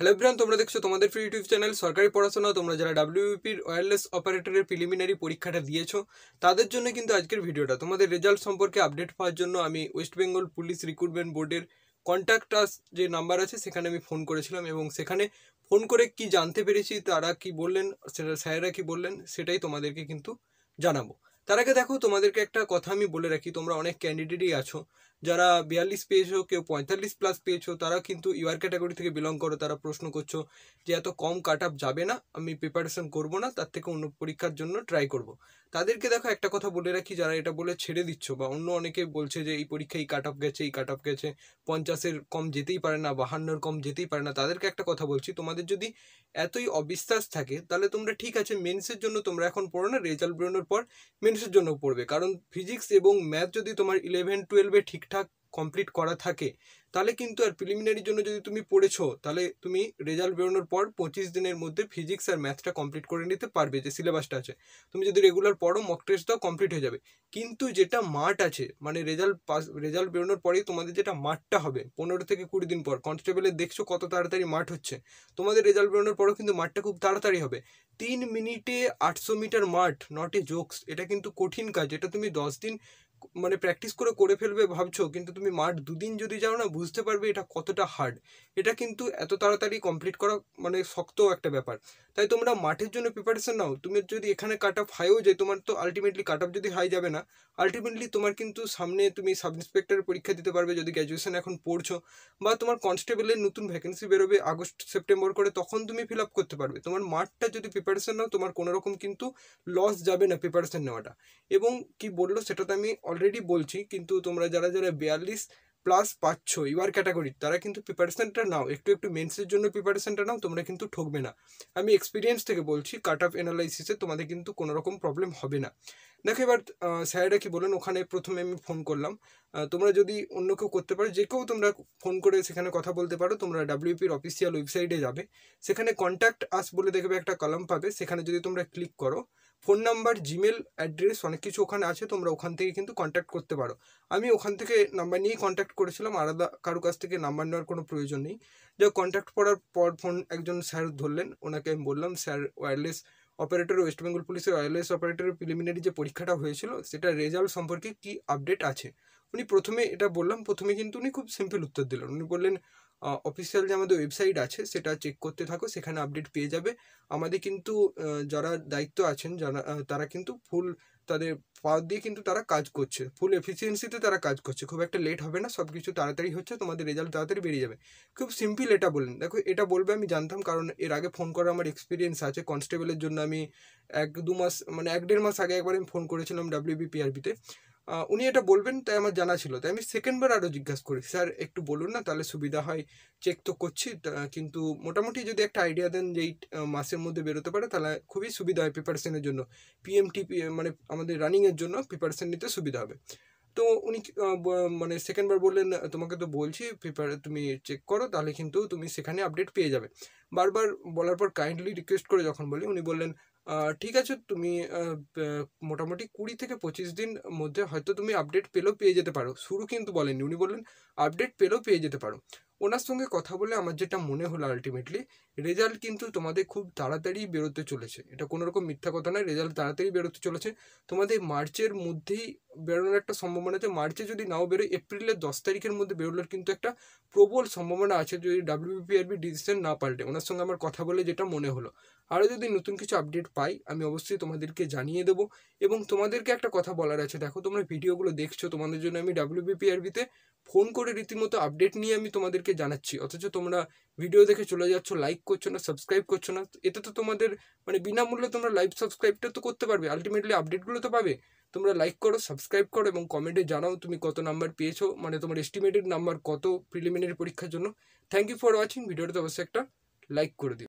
Hello bran তোমরা দেখছো তোমাদের ফ্রি ইউটিউব চ্যানেল সরকারি পড়াশোনা তোমরা যারা ডাব্লিউপির ওয়্যারলেস অপারেটরের প্রিলিমিনারি পরীক্ষাটা দিয়েছো তাদের জন্য কিন্তু আজকের ভিডিওটা তোমাদের রেজাল্ট সম্পর্কে আপডেট পাওয়ার জন্য আমি ওয়েস্ট বেঙ্গল পুলিশ রিক্রুটমেন্ট বোর্ডের কন্ট্যাক্ট আস যে নাম্বার আছে সেখানে আমি ফোন করেছিলাম এবং সেখানে ফোন করে কি জানতে পেরেছি তারা কি বললেন সেটা স্যারেরা কী বললেন সেটাই তোমাদেরকে কিন্তু জানাবো তার আগে দেখো তোমাদেরকে একটা কথা আমি বলে রাখি তোমরা অনেক ক্যান্ডিডেটই আছো যারা বিয়াল্লিশ পেয়েছো কেউ পঁয়তাল্লিশ প্লাস পেয়েছো তারা কিন্তু ইউআর ক্যাটাগরি থেকে বিলং করো তারা প্রশ্ন করছো যে এত কম কাট আপ যাবে না আমি প্রিপারেশন করব না তার থেকে অন্য পরীক্ষার জন্য ট্রাই করব। তাদেরকে দেখো একটা কথা বলে রাখি যারা এটা বলে ছেড়ে দিচ্ছ বা অন্য অনেকে বলছে যে এই পরীক্ষা এই কাট গেছে এই কাট গেছে পঞ্চাশের কম যেতেই পারে না বাহান্নর কম যেতেই পারে না তাদেরকে একটা কথা বলছি তোমাদের যদি এতই অবিশ্বাস থাকে তাহলে তোমরা ঠিক আছে মেন্সের জন্য তোমরা এখন পড়ো না রেজাল্ট বেরোনোর পর মেন্সের জন্য পড়বে কারণ ফিজিক্স এবং ম্যাথ যদি তোমার ইলেভেন টুয়েলভে ঠিক ঠিকঠাক কমপ্লিট করা থাকে তাহলে কিন্তু আর প্রিলিমিনারির জন্য যদি তুমি পড়েছো তাহলে তুমি রেজাল্ট বেরোনোর পর পঁচিশ দিনের মধ্যে ফিজিক্স আর ম্যাথটা কমপ্লিট করে নিতে পারবে যে সিলেবাসটা আছে তুমি যদি রেগুলার পড়ো মক টেস্টটাও দাও কমপ্লিট হয়ে যাবে কিন্তু যেটা মাঠ আছে মানে রেজাল্ট পাস রেজাল্ট বেরোনোর পরেই তোমাদের যেটা মাঠটা হবে পনেরো থেকে কুড়ি দিন পর কনস্টেবলে দেখছো কত তাড়াতাড়ি মাঠ হচ্ছে তোমাদের রেজাল্ট বেরোনোর পরও কিন্তু মাঠটা খুব তাড়াতাড়ি হবে তিন মিনিটে আটশো মিটার মাঠ নট এ জোকস এটা কিন্তু কঠিন কাজ এটা তুমি দশ দিন মানে প্র্যাকটিস করে করে ফেলবে ভাবছো কিন্তু তুমি মাঠ দুদিন যদি যাও না বুঝতে পারবে এটা কতটা হার্ড এটা কিন্তু এত তাড়াতাড়ি কমপ্লিট করা মানে শক্ত একটা ব্যাপার তাই তোমরা মাঠের জন্য প্রিপারেশন নাও তুমি যদি এখানে কাট অফ হাইও যায় তোমার তো আলটিমেটলি কাট অফ যদি হাই যাবে না আলটিমেটলি তোমার কিন্তু সামনে তুমি সাব ইন্সপেক্টরের পরীক্ষা দিতে পারবে যদি গ্র্যাজুয়েশন এখন পড়ছো বা তোমার কনস্টেবলের নতুন ভ্যাকেন্সি বেরোবে আগস্ট সেপ্টেম্বর করে তখন তুমি ফিল আপ করতে পারবে তোমার মাঠটা যদি প্রিপারেশন নাও তোমার কোনো রকম কিন্তু লস যাবে না প্রিপারেশন নেওয়াটা এবং কি বললো সেটা তো আমি অলরেডি বলছি কিন্তু তোমরা যারা যারা বিয়াল্লিশ প্লাস পাচ্ছ ইউআর ক্যাটাগরির তারা কিন্তু প্রিপারেশানটা নাও একটু একটু মেন্সের জন্য প্রিপারেশানটা নাও তোমরা কিন্তু ঠকবে না আমি এক্সপিরিয়েন্স থেকে বলছি কাট অফ অ্যানালাইসিসে তোমাদের কিন্তু কোনো রকম প্রবলেম হবে না দেখো এবার স্যারেরা কি বলেন ওখানে প্রথমে আমি ফোন করলাম তোমরা যদি অন্য কেউ করতে পারো যে কেউ তোমরা ফোন করে সেখানে কথা বলতে পারো তোমরা ডাব্লিউপির অফিসিয়াল ওয়েবসাইটে যাবে সেখানে কন্ট্যাক্ট আস বলে দেখবে একটা কলাম পাবে সেখানে যদি তোমরা ক্লিক করো ফোন নাম্বার জিমেল অ্যাড্রেস অনেক কিছু ওখানে আছে তোমরা ওখান থেকে কিন্তু কন্ট্যাক্ট করতে পারো আমি ওখান থেকে নাম্বার নিয়েই কন্ট্যাক্ট করেছিলাম আলাদা কারো কাছ থেকে নাম্বার নেওয়ার কোনো প্রয়োজন নেই যা কন্ট্যাক্ট করার পর ফোন একজন স্যার ধরলেন ওনাকে আমি বললাম sir wireless operator West Bengal পুলিশের ওয়্যারলেস অপারেটরের প্রিলিমিনারি যে পরীক্ষাটা হয়েছিল সেটা রেজাল্ট সম্পর্কে কি আপডেট আছে উনি প্রথমে এটা বললাম প্রথমে কিন্তু উনি খুব সিম্পল উত্তর দিলেন উনি বললেন অফিসিয়াল যে আমাদের ওয়েবসাইট আছে সেটা চেক করতে থাকো সেখানে আপডেট পেয়ে যাবে আমাদের কিন্তু যারা দায়িত্ব আছেন যারা তারা কিন্তু ফুল তাদের পাওয়ার দিয়ে কিন্তু তারা কাজ করছে ফুল এফিসিয়েন্সিতে তারা কাজ করছে খুব একটা লেট হবে না সব কিছু তাড়াতাড়ি হচ্ছে তোমাদের রেজাল্ট তাড়াতাড়ি বেরিয়ে যাবে খুব সিম্পল এটা বললেন দেখো এটা বলবে আমি জানতাম কারণ এর আগে ফোন করার আমার এক্সপিরিয়েন্স আছে কনস্টেবলের জন্য আমি এক দু মাস মানে এক দেড় মাস আগে একবার আমি ফোন করেছিলাম ডাব্লিউবিপিআরবিতে উনি এটা বলবেন তাই আমার জানা ছিল তাই আমি সেকেন্ডবার আরও জিজ্ঞাসা করি স্যার একটু বলুন না তাহলে সুবিধা হয় চেক তো করছি কিন্তু মোটামুটি যদি একটা আইডিয়া দেন যে এই মাসের মধ্যে বেরোতে পারে তাহলে খুবই সুবিধা হয় প্রিপারেশনের জন্য পিএমটি মানে আমাদের রানিংয়ের জন্য প্রিপারেশন নিতে সুবিধা হবে তো উনি মানে সেকেন্ডবার বললেন তোমাকে তো বলছি প্রিপারে তুমি চেক করো তাহলে কিন্তু তুমি সেখানে আপডেট পেয়ে যাবে বারবার বলার পর কাইন্ডলি রিকোয়েস্ট করে যখন বলি উনি বললেন ঠিক আছে তুমি মোটামুটি কুড়ি থেকে পঁচিশ দিন মধ্যে হয়তো তুমি আপডেট পেলেও পেয়ে যেতে পারো শুরু কিন্তু বলেননি উনি বললেন আপডেট পেলেও পেয়ে যেতে পারো ওনার সঙ্গে কথা বলে আমার যেটা মনে হলো আলটিমেটলি রেজাল্ট কিন্তু তোমাদের খুব তাড়াতাড়ি বেরোতে চলেছে এটা কোনো রকম মিথ্যা কথা নয় রেজাল্ট তাড়াতাড়ি বেরোতে চলেছে তোমাদের মার্চের মধ্যেই বেরোনোর একটা সম্ভাবনা আছে মার্চে যদি নাও বেরোয় এপ্রিলের দশ তারিখের মধ্যে বেরোলার কিন্তু একটা প্রবল সম্ভাবনা আছে যদি ডাব্লিউপিআরবি ডিসিশন না পাল্টে ওনার সঙ্গে আমার কথা বলে যেটা মনে হলো আরও যদি নতুন কিছু আপডেট পাই আমি অবশ্যই তোমাদেরকে জানিয়ে দেবো এবং তোমাদেরকে একটা কথা বলার আছে দেখো তোমরা ভিডিওগুলো দেখছো তোমাদের জন্য আমি বিপিআরবিতে ফোন করে রীতিমতো আপডেট নিয়ে আমি তোমাদেরকে তোমাদেরকে জানাচ্ছি অথচ তোমরা ভিডিও দেখে চলে যাচ্ছ লাইক করছো না সাবস্ক্রাইব করছো না এটা তো তোমাদের মানে বিনামূল্যে তোমরা লাইভ সাবস্ক্রাইবটা তো করতে পারবে আলটিমেটলি আপডেটগুলো তো পাবে তোমরা লাইক করো সাবস্ক্রাইব করো এবং কমেন্টে জানাও তুমি কত নাম্বার পেয়েছো মানে তোমার এস্টিমেটেড নাম্বার কত প্রিলিমিনারি পরীক্ষার জন্য থ্যাংক ইউ ফর ওয়াচিং ভিডিওটা অবশ্যই একটা লাইক করে দিও